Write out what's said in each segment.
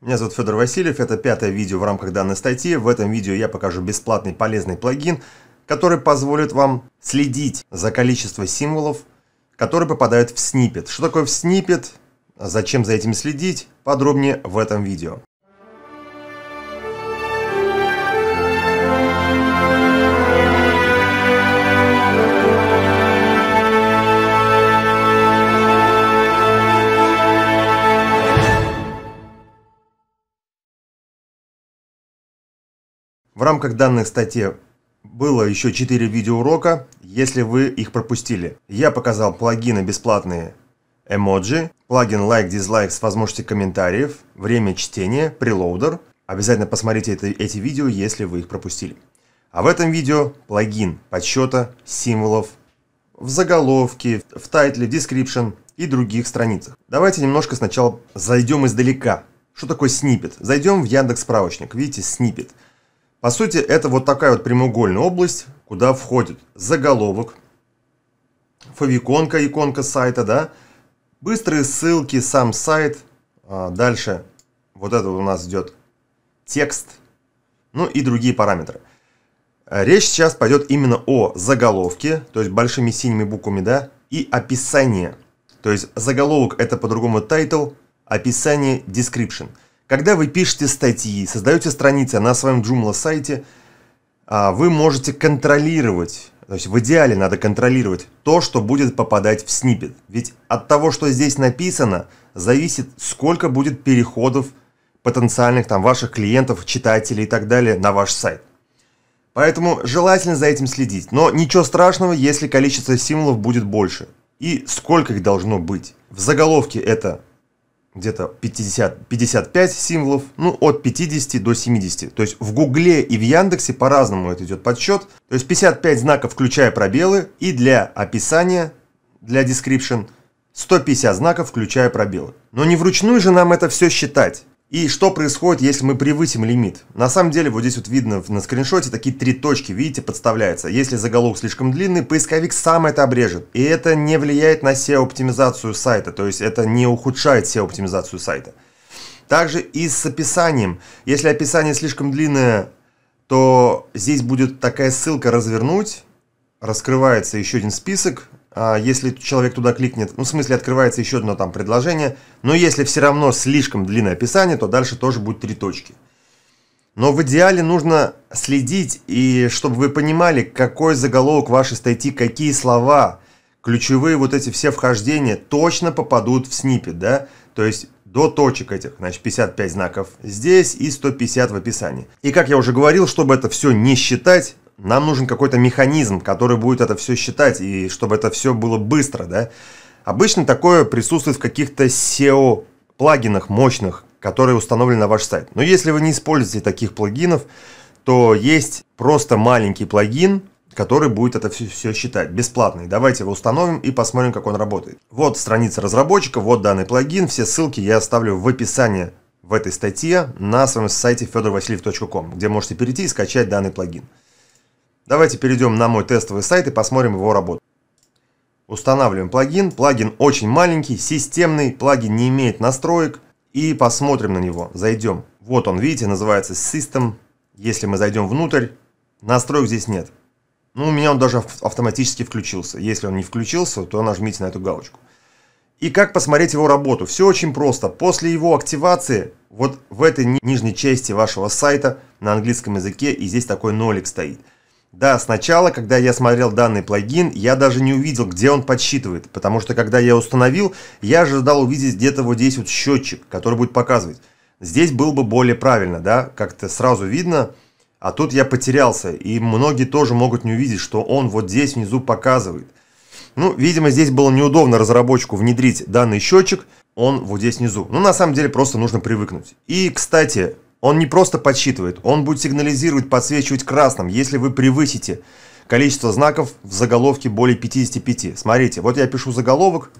Меня зовут Федор Васильев, это пятое видео в рамках данной статьи. В этом видео я покажу бесплатный полезный плагин, который позволит вам следить за количеством символов, которые попадают в снипет. Что такое в снипет? Зачем за этим следить? Подробнее в этом видео. В рамках данной статьи было еще 4 видеоурока, если вы их пропустили. Я показал плагины бесплатные эмоджи, плагин лайк-дизлайк с возможностью комментариев, время чтения, прелоудер. Обязательно посмотрите это, эти видео, если вы их пропустили. А в этом видео плагин подсчета символов в заголовке, в тайтле, в description и других страницах. Давайте немножко сначала зайдем издалека. Что такое снипет? Зайдем в Яндекс справочник. Видите, снипет. По сути, это вот такая вот прямоугольная область, куда входит заголовок, фавиконка, иконка сайта, да, быстрые ссылки, сам сайт, а, дальше вот это у нас идет текст, ну и другие параметры. Э, речь сейчас пойдет именно о заголовке, то есть большими синими буквами, да, и описание. То есть заголовок это по-другому title, описание description – когда вы пишете статьи, создаете страницы на своем Joomla сайте, а, вы можете контролировать, то есть в идеале надо контролировать то, что будет попадать в снипет. Ведь от того, что здесь написано, зависит, сколько будет переходов потенциальных там ваших клиентов, читателей и так далее на ваш сайт. Поэтому желательно за этим следить. Но ничего страшного, если количество символов будет больше. И сколько их должно быть. В заголовке это где-то 50, 55 символов, ну, от 50 до 70. То есть в Гугле и в Яндексе по-разному это идет подсчет. То есть 55 знаков, включая пробелы, и для описания, для description, 150 знаков, включая пробелы. Но не вручную же нам это все считать. И что происходит, если мы превысим лимит? На самом деле, вот здесь вот видно на скриншоте такие три точки, видите, подставляется. Если заголовок слишком длинный, поисковик сам это обрежет. И это не влияет на SEO-оптимизацию сайта, то есть это не ухудшает SEO-оптимизацию сайта. Также и с описанием. Если описание слишком длинное, то здесь будет такая ссылка «Развернуть», раскрывается еще один список, а, если человек туда кликнет, ну, в смысле, открывается еще одно там предложение, но если все равно слишком длинное описание, то дальше тоже будет три точки. Но в идеале нужно следить, и чтобы вы понимали, какой заголовок вашей статьи, какие слова, ключевые вот эти все вхождения точно попадут в снипет, да? То есть до точек этих, значит 55 знаков здесь и 150 в описании. И как я уже говорил, чтобы это все не считать, нам нужен какой-то механизм, который будет это все считать, и чтобы это все было быстро, да. Обычно такое присутствует в каких-то SEO-плагинах мощных, которые установлены на ваш сайт. Но если вы не используете таких плагинов, то есть просто маленький плагин, который будет это все, все считать, бесплатный. Давайте его установим и посмотрим, как он работает. Вот страница разработчика, вот данный плагин, все ссылки я оставлю в описании в этой статье на своем сайте fedorvasiliev.com, где можете перейти и скачать данный плагин. Давайте перейдем на мой тестовый сайт и посмотрим его работу. Устанавливаем плагин. Плагин очень маленький, системный, плагин не имеет настроек. И посмотрим на него. Зайдем. Вот он, видите, называется System. Если мы зайдем внутрь, настроек здесь нет. Ну, у меня он даже автоматически включился. Если он не включился, то нажмите на эту галочку. И как посмотреть его работу? Все очень просто. После его активации, вот в этой нижней части вашего сайта на английском языке, и здесь такой нолик стоит – да, сначала, когда я смотрел данный плагин, я даже не увидел, где он подсчитывает, потому что когда я установил, я ожидал увидеть где-то вот здесь вот счетчик, который будет показывать. Здесь было бы более правильно, да, как-то сразу видно, а тут я потерялся, и многие тоже могут не увидеть, что он вот здесь внизу показывает. Ну, видимо, здесь было неудобно разработчику внедрить данный счетчик, он вот здесь внизу. Ну, на самом деле, просто нужно привыкнуть. И, кстати, он не просто подсчитывает, он будет сигнализировать, подсвечивать красным, если вы превысите количество знаков в заголовке более 55. Смотрите, вот я пишу заголовок,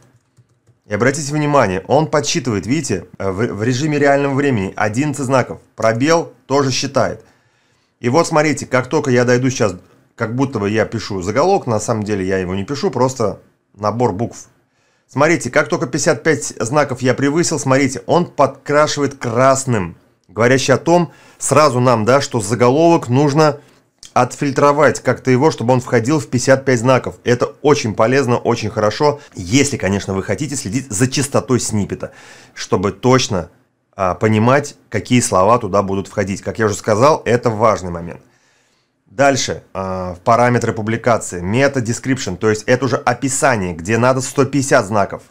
и обратите внимание, он подсчитывает, видите, э, в, в режиме реального времени 11 знаков, пробел тоже считает. И вот смотрите, как только я дойду сейчас, как будто бы я пишу заголовок, на самом деле я его не пишу, просто набор букв. Смотрите, как только 55 знаков я превысил, смотрите, он подкрашивает красным говорящий о том, сразу нам, да, что заголовок нужно отфильтровать как-то его, чтобы он входил в 55 знаков. Это очень полезно, очень хорошо, если, конечно, вы хотите следить за частотой сниппета, чтобы точно а, понимать, какие слова туда будут входить. Как я уже сказал, это важный момент. Дальше, а, параметры публикации, мета description, то есть это уже описание, где надо 150 знаков.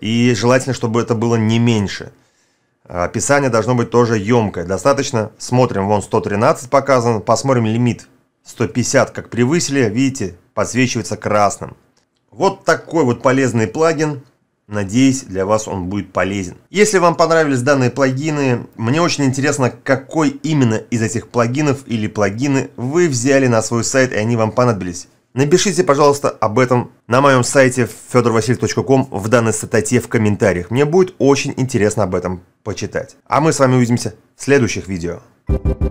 И желательно, чтобы это было не меньше – а, описание должно быть тоже емкое. Достаточно. Смотрим, вон 113 показано. Посмотрим лимит. 150 как превысили. Видите, подсвечивается красным. Вот такой вот полезный плагин. Надеюсь, для вас он будет полезен. Если вам понравились данные плагины, мне очень интересно, какой именно из этих плагинов или плагины вы взяли на свой сайт и они вам понадобились. Напишите, пожалуйста, об этом на моем сайте fedorvasilь.com в данной статье в комментариях. Мне будет очень интересно об этом почитать. А мы с вами увидимся в следующих видео. Thank you